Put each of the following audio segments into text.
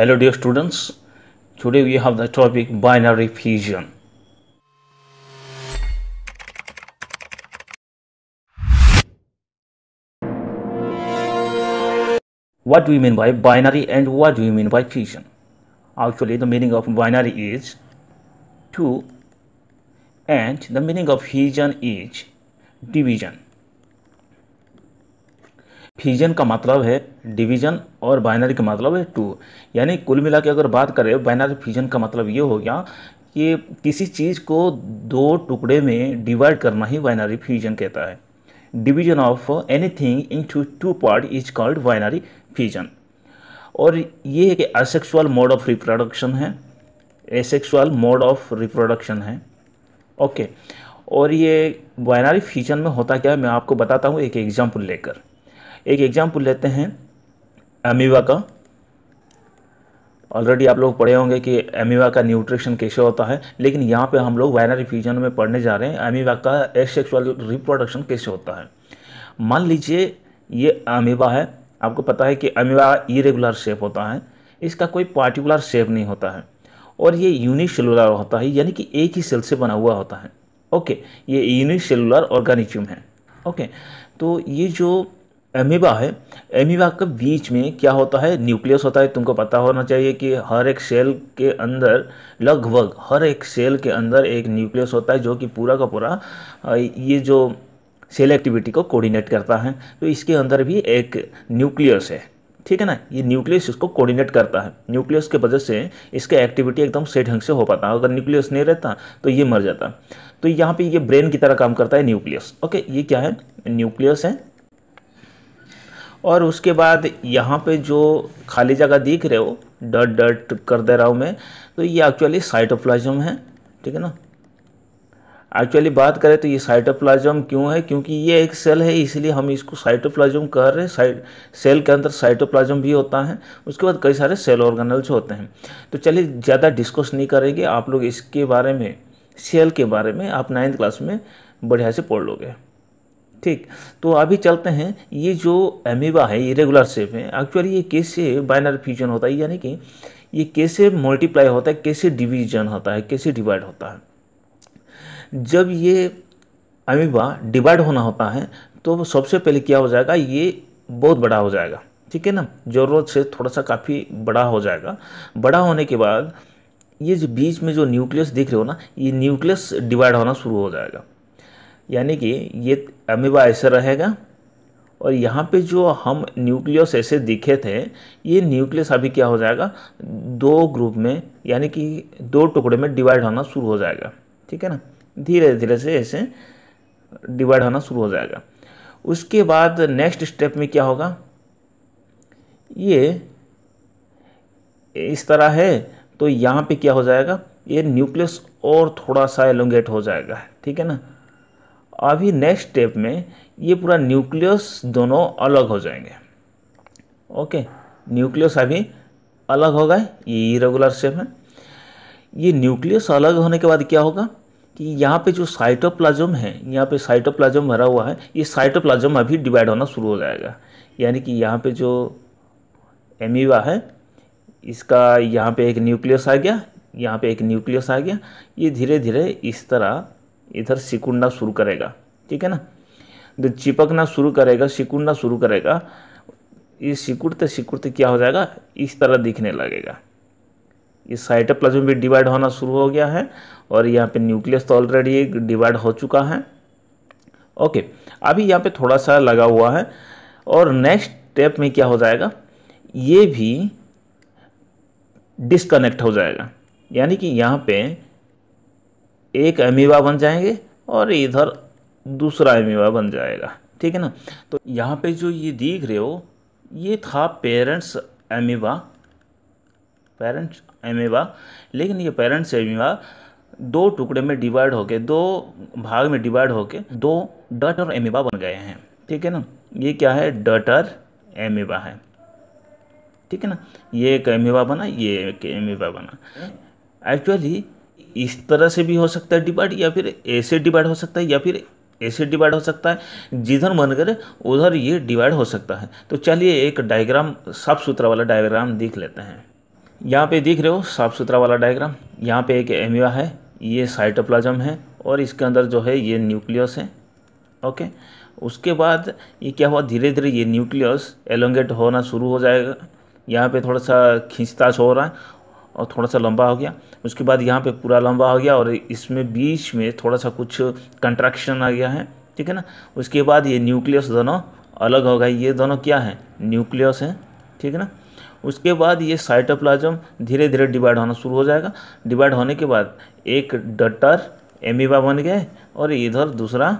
Hello dear students, today we have the topic binary fission. What do we mean by binary and what do we mean by fission? Actually the meaning of binary is 2 and the meaning of fission is division. Fission का मतलब है division और binary का मतलब है to यानी कुल मिला के अगर बात करें बाइनरी फ्यूजन का मतलब ये हो गया कि किसी चीज़ को दो टुकड़े में डिवाइड करना ही बाइनरी फ्यूजन कहता है division of anything into two part is called binary fusion और ये है कि असेक्सुअल मोड ऑफ रिप्रोडक्शन है एसेक्सुअल मोड ऑफ रिप्रोडक्शन है ओके और ये बाइनरी फ्यूजन में होता क्या है मैं आपको बताता हूँ एक एग्जाम्पल लेकर एक एग्जाम्पल लेते हैं एमिवा का ऑलरेडी आप लोग पढ़े होंगे कि एमिवा का न्यूट्रिशन कैसे होता है लेकिन यहाँ पे हम लोग वायनरी फ्यूजन में पढ़ने जा रहे हैं एमिवा का एसेक्सुअल रिप्रोडक्शन कैसे होता है मान लीजिए ये अमिवा है आपको पता है कि अमिवा इरेगुलर शेप होता है इसका कोई पार्टिकुलर शेप नहीं होता है और ये यूनिसेलुलर होता है यानी कि एक ही सेल से बना हुआ होता है ओके ये यूनिसेलुलर ऑर्गेनिज्म है ओके तो ये जो एमीबा है एमीबा के बीच में क्या होता है न्यूक्लियस होता है तुमको पता होना चाहिए कि हर एक सेल के अंदर लगभग हर एक सेल के अंदर एक न्यूक्लियस होता है जो कि पूरा का पूरा ये जो सेल एक्टिविटी को कोऑर्डिनेट करता है तो इसके अंदर भी एक न्यूक्लियस है ठीक है ना ये न्यूक्लियस इसको कोऑर्डिनेट करता है न्यूक्लियस के वजह से इसका एक्टिविटी एकदम सही ढंग से हो पाता है अगर न्यूक्लियस नहीं रहता तो ये मर जाता तो यहाँ पे ये ब्रेन की तरह काम करता है न्यूक्लियस ओके ये क्या है न्यूक्लियस है और उसके बाद यहाँ पे जो खाली जगह दिख रहे हो डट डट कर दे रहा हूँ मैं तो ये एक्चुअली साइटोप्लाज्म है ठीक है ना एक्चुअली बात करें तो ये साइटोप्लाज्म क्यों है क्योंकि ये एक सेल है इसलिए हम इसको साइटोप्लाज्म कह रहे हैं साइट सेल के अंदर साइटोप्लाज्म भी होता है उसके बाद कई सारे सेल ऑर्गेनल्स होते हैं तो चलिए ज़्यादा डिस्कस नहीं करेंगे आप लोग इसके बारे में सेल के बारे में आप नाइन्थ क्लास में बढ़िया से पढ़ लोगे ठीक तो अभी चलते हैं ये जो एमिबा है ये रेगुलर सेप है एक्चुअली ये कैसे बाइनर फ्यूजन होता है यानी कि ये कैसे मल्टीप्लाई होता है कैसे डिवीजन होता है कैसे डिवाइड होता है जब ये अमीबा डिवाइड होना होता है तो सबसे पहले क्या हो जाएगा ये बहुत बड़ा हो जाएगा ठीक है ना ज़रूरत से थोड़ा सा काफ़ी बड़ा हो जाएगा बड़ा होने के बाद ये जो बीच में जो न्यूक्लियस दिख रहे हो ना ये न्यूक्लियस डिवाइड होना शुरू हो जाएगा यानी कि ये अमीबा ऐसे रहेगा और यहाँ पे जो हम न्यूक्लियस ऐसे दिखे थे ये न्यूक्लियस अभी क्या हो जाएगा दो ग्रुप में यानी कि दो टुकड़े में डिवाइड होना शुरू हो जाएगा ठीक है ना धीरे धीरे से ऐसे डिवाइड होना शुरू हो जाएगा उसके बाद नेक्स्ट स्टेप में क्या होगा ये इस तरह है तो यहाँ पे क्या हो जाएगा ये न्यूक्लियस और थोड़ा सा एलोंगेट हो जाएगा ठीक है ना अभी नेक्स्ट स्टेप में ये पूरा न्यूक्लियस दोनों अलग हो जाएंगे ओके न्यूक्लियस अभी अलग हो गए ये इरेगुलर शेप है ये न्यूक्लियस अलग होने के बाद क्या होगा कि यहाँ पे जो साइटोप्लाज्म है यहाँ पे साइटोप्लाज्म भरा हुआ है ये साइटोप्लाज्म अभी डिवाइड होना शुरू हो जाएगा यानी कि यहाँ पे जो एमीवा है इसका यहाँ पे एक न्यूक्लियस आ गया यहाँ पे एक न्यूक्लियस आ गया ये धीरे धीरे इस तरह इधर सिकुड़ना शुरू करेगा ठीक है ना जो तो चिपकना शुरू करेगा सिकुड़ना शुरू करेगा ये सिकुड़ते सिकुड़ते क्या हो जाएगा इस तरह दिखने लगेगा ये साइटोप्लाज्म भी डिवाइड होना शुरू हो गया है और यहाँ पे न्यूक्लियस तो ऑलरेडी डिवाइड हो चुका है ओके अभी यहाँ पे थोड़ा सा लगा हुआ है और नेक्स्ट स्टेप में क्या हो जाएगा ये भी डिस्कनेक्ट हो जाएगा यानी कि यहाँ पे एक एमीबा बन जाएंगे और इधर दूसरा एमीबा बन जाएगा ठीक है ना तो यहाँ पे जो ये देख रहे हो ये था पेरेंट्स एमीबा पेरेंट्स एमीबा लेकिन ये पेरेंट्स एमीबा दो टुकड़े में डिवाइड होके दो भाग में डिवाइड होके दो डट और एमीबा बन गए हैं ठीक है ना ये क्या है डटर एमीबा है ठीक है ना ये एक एमीबा बना ये एक एमीबा बना एक्चुअली इस तरह से भी हो सकता है डिवाइड या फिर ऐसे डिवाइड हो सकता है या फिर ऐसे डिवाइड हो सकता है जिधर मन करे उधर ये डिवाइड हो सकता है तो चलिए एक डायग्राम साफ सुथरा वाला डायग्राम देख लेते हैं यहाँ पे देख रहे हो साफ सुथरा वाला डायग्राम यहाँ पे एक एमिया है ये साइटोप्लाज्म है और इसके अंदर जो है ये न्यूक्लियस है ओके उसके बाद ये क्या हुआ धीरे धीरे ये न्यूक्लियस एलोंगेट होना शुरू हो जाएगा यहाँ पे थोड़ा सा खींचताछ हो रहा है और थोड़ा सा लंबा हो गया उसके बाद यहाँ पे पूरा लंबा हो गया और इसमें बीच में थोड़ा सा कुछ कंट्रैक्शन आ गया है ठीक है ना उसके बाद ये न्यूक्लियस दोनों अलग हो गए ये दोनों क्या है न्यूक्लियस हैं ठीक है ना उसके बाद ये साइटोप्लाज्म धीरे धीरे डिवाइड होना शुरू हो जाएगा डिवाइड होने के बाद एक डटर एमीवा बन गए और इधर दूसरा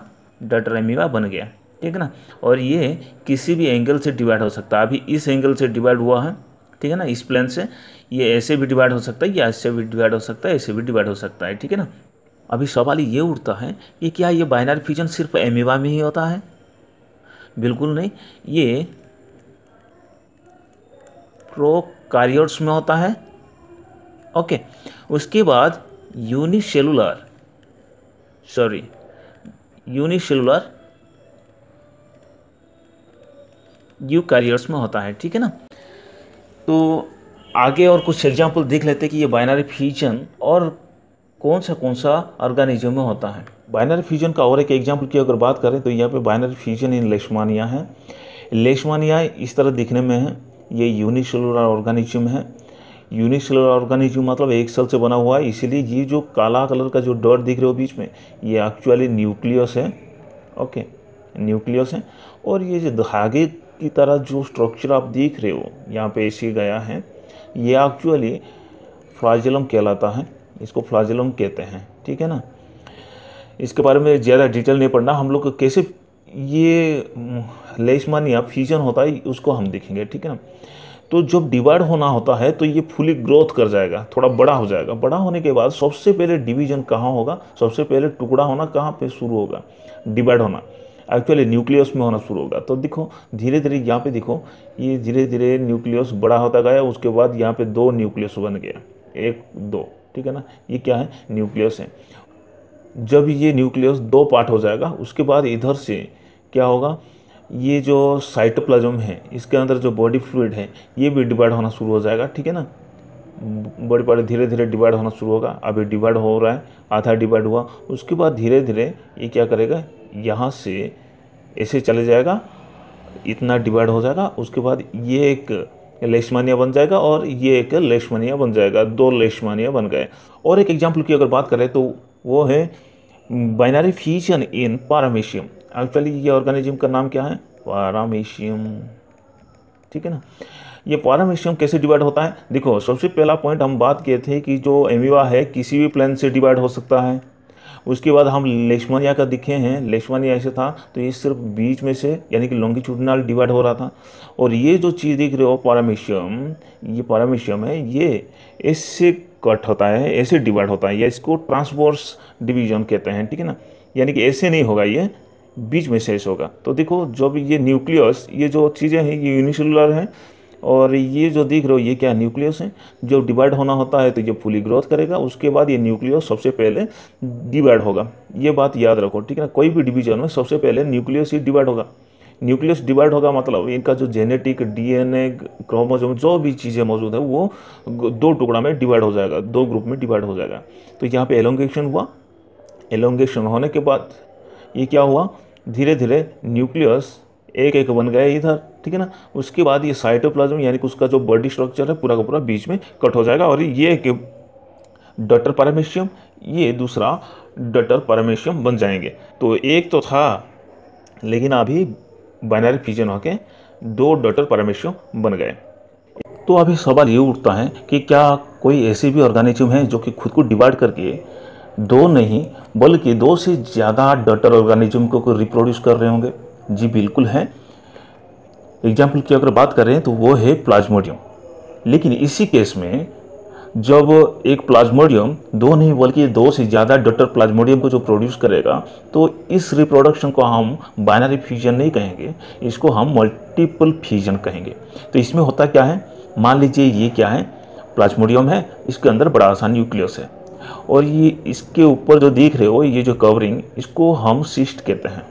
डटर एमीवा बन गया ठीक है ना और ये किसी भी एंगल से डिवाइड हो सकता है अभी इस एंगल से डिवाइड हुआ है ठीक है ना इस प्लेन से ये ऐसे भी डिवाइड हो सकता है या ऐसे भी डिवाइड हो सकता है ऐसे भी डिवाइड हो सकता है ठीक है ना अभी सवाल ये उठता है कि क्या ये बाइनरी फ्यूजन सिर्फ एमिवा में ही होता है बिल्कुल नहीं ये प्रोकार्योट्स में होता है ओके उसके बाद यूनिसेलुलर सॉरी यूनिसेलुलर यूकार्योट्स में होता है ठीक है ना तो आगे और कुछ एग्जाम्पल देख लेते हैं कि ये बाइनरी फ्यूजन और कौन सा कौन सा ऑर्गेनिज्म में होता है बाइनरी फ्यूजन का और एक एग्जाम्पल की अगर बात करें तो यहाँ पे बाइनरी फ्यूजन इन लेशमानिया है लेशमानिया इस तरह दिखने में है ये यूनिसेलुलर ऑर्गेनिज्म है यूनिसेलुलर ऑर्गेनिज्म मतलब एक सेल से बना हुआ है इसीलिए ये जो काला कलर का जो डॉट दिख रहे हो बीच में ये एक्चुअली न्यूक्लियस है ओके न्यूक्लियस है और ये जो धागे की तरह जो स्ट्रक्चर आप देख रहे हो यहाँ पे ऐसे गया है ये एक्चुअली फ्लाजिलम कहलाता है इसको फ्लाजिलम कहते हैं ठीक है ना इसके बारे में ज़्यादा डिटेल नहीं पढ़ना हम लोग कैसे ये हम्म, लेशमान या फ्यूजन होता है उसको हम देखेंगे ठीक है ना तो जब डिवाइड होना होता है तो ये फुली ग्रोथ कर जाएगा थोड़ा बड़ा हो जाएगा बड़ा होने के बाद सबसे पहले डिवीजन कहाँ होगा सबसे पहले टुकड़ा होना कहाँ पे शुरू होगा डिवाइड होना एक्चुअली न्यूक्लियस में होना शुरू होगा तो देखो धीरे धीरे यहाँ पे देखो ये धीरे धीरे न्यूक्लियस बड़ा होता गया उसके बाद यहाँ पे दो न्यूक्लियस बन गया एक दो ठीक है ना ये क्या है न्यूक्लियस है जब ये न्यूक्लियस दो पार्ट हो जाएगा उसके बाद इधर से क्या होगा ये जो साइटोप्लाजम है इसके अंदर जो बॉडी फ्लूड है ये भी डिवाइड होना शुरू हो जाएगा ठीक है ना बॉडी पार्ट धीरे धीरे डिवाइड होना शुरू होगा अभी डिवाइड हो रहा है आधा डिवाइड हुआ उसके बाद धीरे धीरे ये क्या करेगा यहाँ से ऐसे चले जाएगा इतना डिवाइड हो जाएगा उसके बाद ये एक लेशमानिया बन जाएगा और ये एक लेशमानिया बन जाएगा दो लेशमानिया बन गए और एक एग्जाम्पल की अगर बात करें तो वो है binary fusion in paramecium actually ये ऑर्गेनिज्म का नाम क्या है पारामेशियम ठीक है ना ये पारामेशियम कैसे डिवाइड होता है देखो सबसे पहला पॉइंट हम बात किए थे कि जो एमिवा है किसी भी प्लान से डिवाइड हो सकता है उसके बाद हम लेशमानिया का दिखे हैं लेशमानिया ऐसे था तो ये सिर्फ बीच में से यानी कि लॉन्गिट्यूडनल डिवाइड हो रहा था और ये जो चीज़ दिख रहे हो पारामेशियम ये पारामेशियम है ये ऐसे कट होता है ऐसे डिवाइड होता है या इसको ट्रांसवर्स डिवीजन कहते हैं ठीक है ना यानी कि ऐसे नहीं होगा ये बीच में से ऐसे होगा तो देखो जो भी ये न्यूक्लियस ये जो चीज़ें हैं ये यूनिसेलुलर हैं और ये जो दिख रहे हो ये क्या न्यूक्लियस है जो डिवाइड होना होता है तो ये फुली ग्रोथ करेगा उसके बाद ये न्यूक्लियस सबसे पहले डिवाइड होगा ये बात याद रखो ठीक है ना कोई भी डिवीजन में सबसे पहले न्यूक्लियस ही डिवाइड होगा न्यूक्लियस डिवाइड होगा मतलब इनका जो जेनेटिक डीएनए क्रोमोसोम जो भी चीज़ें मौजूद है वो दो टुकड़ा में डिवाइड हो जाएगा दो ग्रुप में डिवाइड हो जाएगा तो यहाँ पे एलोंगेशन हुआ एलोंगेशन होने के बाद ये क्या हुआ धीरे धीरे न्यूक्लियस एक एक बन गए इधर ठीक है ना उसके बाद ये साइटोप्लाज्म यानी कि उसका जो बॉडी स्ट्रक्चर है पूरा का पूरा बीच में कट हो जाएगा और ये कि डटर पैरामेशियम ये दूसरा डटर पैरामेशियम बन जाएंगे तो एक तो था लेकिन अभी बाइनरी फ्यूजन होके दो डटर पैरामेशियम बन गए तो अभी सवाल ये उठता है कि क्या कोई ऐसे भी ऑर्गेनिज्म है जो कि खुद को डिवाइड करके दो नहीं बल्कि दो से ज़्यादा डटर ऑर्गेनिज्म को रिप्रोड्यूस कर रहे होंगे जी बिल्कुल है एग्जाम्पल की अगर बात करें तो वो है प्लाज्मोडियम लेकिन इसी केस में जब एक प्लाज्मोडियम दो नहीं बल्कि दो से ज़्यादा डॉटर प्लाज्मोडियम को जो प्रोड्यूस करेगा तो इस रिप्रोडक्शन को हम बाइनरी फ्यूजन नहीं कहेंगे इसको हम मल्टीपल फ्यूजन कहेंगे तो इसमें होता क्या है मान लीजिए ये क्या है प्लाज्मोडियम है इसके अंदर बड़ा आसान न्यूक्लियस है और ये इसके ऊपर जो देख रहे हो ये जो कवरिंग इसको हम सिस्ट कहते हैं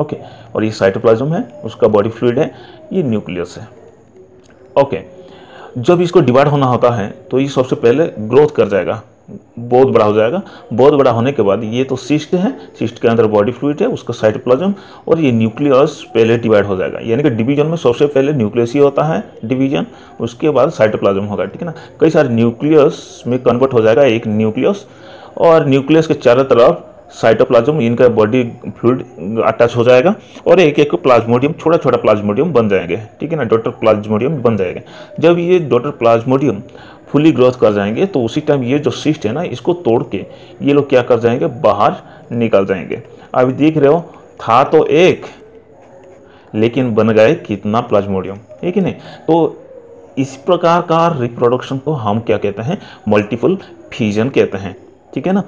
ओके और ये साइटोप्लाज्म है उसका बॉडी फ्लूड है ये न्यूक्लियस है ओके जब इसको डिवाइड होना होता है तो ये सबसे पहले ग्रोथ कर जाएगा बहुत बड़ा हो जाएगा बहुत बड़ा होने के बाद ये तो सिस्ट है सिस्ट के अंदर बॉडी फ्लूड है उसका साइटोप्लाज्म और ये न्यूक्लियस पहले डिवाइड हो जाएगा यानी कि डिवीजन में सबसे पहले न्यूक्लियस ही होता है डिवीजन उसके बाद साइटोप्लाज्म होगा ठीक है ना कई सारे न्यूक्लियस में कन्वर्ट हो जाएगा एक न्यूक्लियस और न्यूक्लियस के चारों तरफ साइटोप्लाज्म इनका बॉडी फ्लूड अटैच हो जाएगा और एक एक प्लाज्मोडियम छोटा छोटा प्लाज्मोडियम बन जाएंगे ठीक है ना डॉटर प्लाज्मोडियम बन जाएगा जब ये डॉटर प्लाज्मोडियम फुली ग्रोथ कर जाएंगे तो उसी टाइम ये जो सिस्ट है ना इसको तोड़ के ये लोग क्या कर जाएंगे बाहर निकल जाएंगे अभी देख रहे हो था तो एक लेकिन बन गए कितना प्लाज्मोडियम ठीक है नहीं तो इस प्रकार का रिप्रोडक्शन को हम क्या कहते हैं मल्टीपल फ्यूजन कहते हैं ठीक है ना